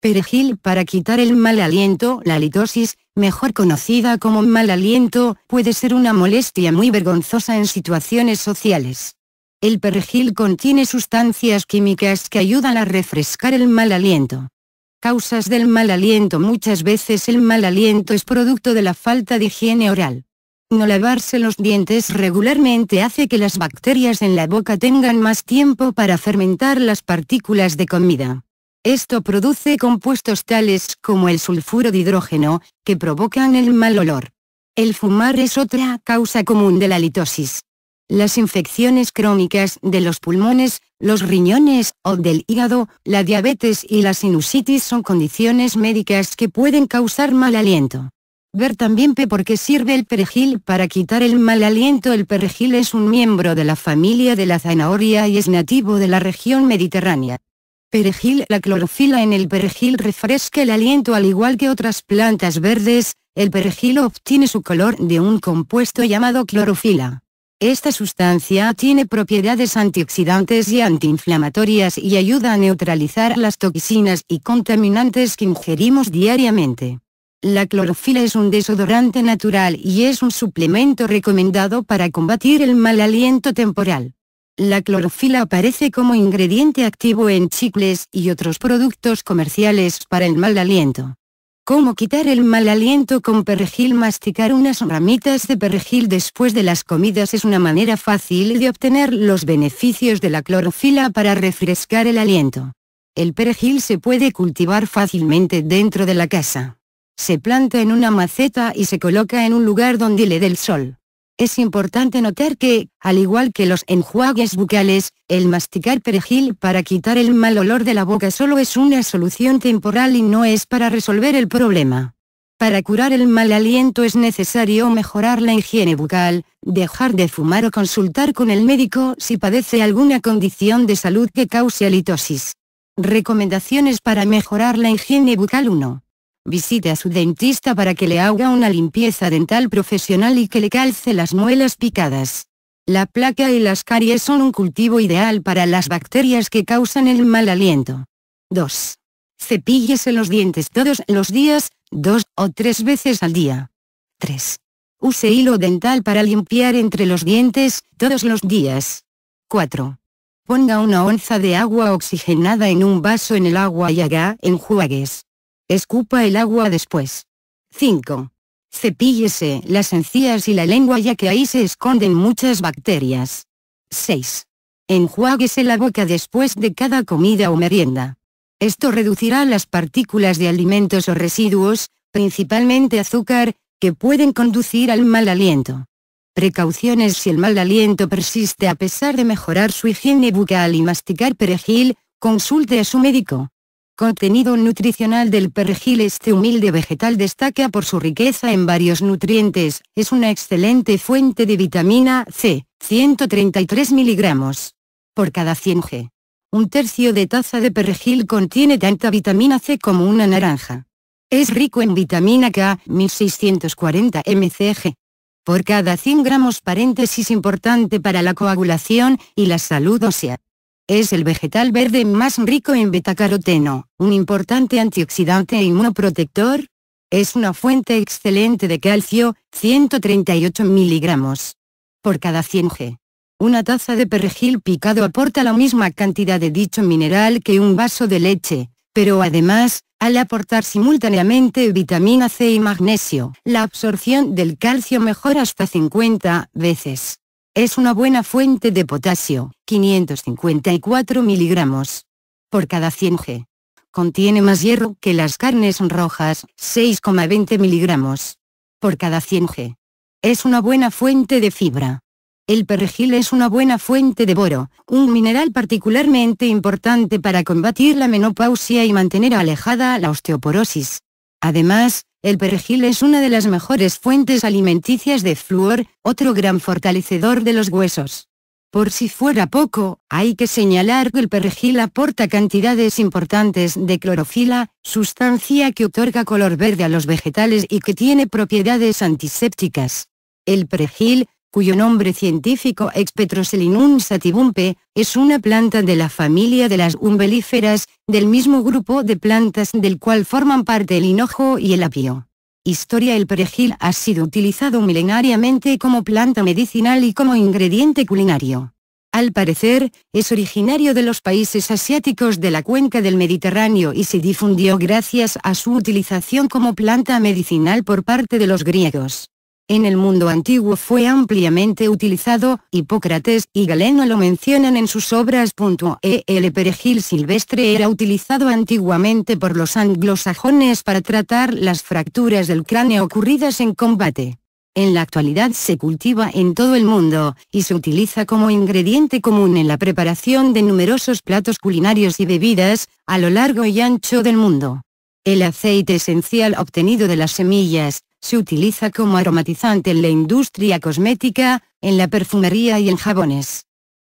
Perejil para quitar el mal aliento, la halitosis, mejor conocida como mal aliento, puede ser una molestia muy vergonzosa en situaciones sociales. El perejil contiene sustancias químicas que ayudan a refrescar el mal aliento. Causas del mal aliento Muchas veces el mal aliento es producto de la falta de higiene oral. No lavarse los dientes regularmente hace que las bacterias en la boca tengan más tiempo para fermentar las partículas de comida. Esto produce compuestos tales como el sulfuro de hidrógeno, que provocan el mal olor. El fumar es otra causa común de la litosis. Las infecciones crónicas de los pulmones, los riñones o del hígado, la diabetes y la sinusitis son condiciones médicas que pueden causar mal aliento. Ver también P por qué sirve el perejil para quitar el mal aliento. El perejil es un miembro de la familia de la zanahoria y es nativo de la región mediterránea. Perejil La clorofila en el perejil refresca el aliento al igual que otras plantas verdes, el perejil obtiene su color de un compuesto llamado clorofila. Esta sustancia tiene propiedades antioxidantes y antiinflamatorias y ayuda a neutralizar las toxinas y contaminantes que ingerimos diariamente. La clorofila es un desodorante natural y es un suplemento recomendado para combatir el mal aliento temporal. La clorofila aparece como ingrediente activo en chicles y otros productos comerciales para el mal aliento. ¿Cómo quitar el mal aliento con perejil? Masticar unas ramitas de perejil después de las comidas es una manera fácil de obtener los beneficios de la clorofila para refrescar el aliento. El perejil se puede cultivar fácilmente dentro de la casa. Se planta en una maceta y se coloca en un lugar donde le dé el sol. Es importante notar que, al igual que los enjuagues bucales, el masticar perejil para quitar el mal olor de la boca solo es una solución temporal y no es para resolver el problema. Para curar el mal aliento es necesario mejorar la higiene bucal, dejar de fumar o consultar con el médico si padece alguna condición de salud que cause halitosis. Recomendaciones para mejorar la higiene bucal 1 visite a su dentista para que le haga una limpieza dental profesional y que le calce las muelas picadas. La placa y las caries son un cultivo ideal para las bacterias que causan el mal aliento. 2. Cepíllese los dientes todos los días, dos o tres veces al día. 3. Use hilo dental para limpiar entre los dientes, todos los días. 4. Ponga una onza de agua oxigenada en un vaso en el agua y haga enjuagues. Escupa el agua después. 5. Cepíllese las encías y la lengua ya que ahí se esconden muchas bacterias. 6. Enjuáguese la boca después de cada comida o merienda. Esto reducirá las partículas de alimentos o residuos, principalmente azúcar, que pueden conducir al mal aliento. Precauciones si el mal aliento persiste a pesar de mejorar su higiene bucal y masticar perejil, consulte a su médico. Contenido nutricional del perejil Este humilde vegetal destaca por su riqueza en varios nutrientes, es una excelente fuente de vitamina C, 133 miligramos por cada 100 g. Un tercio de taza de perejil contiene tanta vitamina C como una naranja. Es rico en vitamina K, 1640 mcg. Por cada 100 gramos paréntesis importante para la coagulación y la salud ósea. Es el vegetal verde más rico en betacaroteno, un importante antioxidante e inmunoprotector. Es una fuente excelente de calcio, 138 miligramos. Por cada 100 g. Una taza de perejil picado aporta la misma cantidad de dicho mineral que un vaso de leche, pero además, al aportar simultáneamente vitamina C y magnesio, la absorción del calcio mejora hasta 50 veces es una buena fuente de potasio, 554 miligramos. Por cada 100 g. Contiene más hierro que las carnes rojas, 6,20 miligramos. Por cada 100 g. Es una buena fuente de fibra. El perejil es una buena fuente de boro, un mineral particularmente importante para combatir la menopausia y mantener alejada la osteoporosis. Además, el perejil es una de las mejores fuentes alimenticias de flúor, otro gran fortalecedor de los huesos. Por si fuera poco, hay que señalar que el perejil aporta cantidades importantes de clorofila, sustancia que otorga color verde a los vegetales y que tiene propiedades antisépticas. El perejil, cuyo nombre científico ex Petroselinum sativumpe, es una planta de la familia de las umbelíferas, del mismo grupo de plantas del cual forman parte el hinojo y el apio. Historia El perejil ha sido utilizado milenariamente como planta medicinal y como ingrediente culinario. Al parecer, es originario de los países asiáticos de la cuenca del Mediterráneo y se difundió gracias a su utilización como planta medicinal por parte de los griegos. En el mundo antiguo fue ampliamente utilizado, Hipócrates y Galeno lo mencionan en sus obras. El perejil silvestre era utilizado antiguamente por los anglosajones para tratar las fracturas del cráneo ocurridas en combate. En la actualidad se cultiva en todo el mundo, y se utiliza como ingrediente común en la preparación de numerosos platos culinarios y bebidas, a lo largo y ancho del mundo. El aceite esencial obtenido de las semillas, se utiliza como aromatizante en la industria cosmética, en la perfumería y en jabones.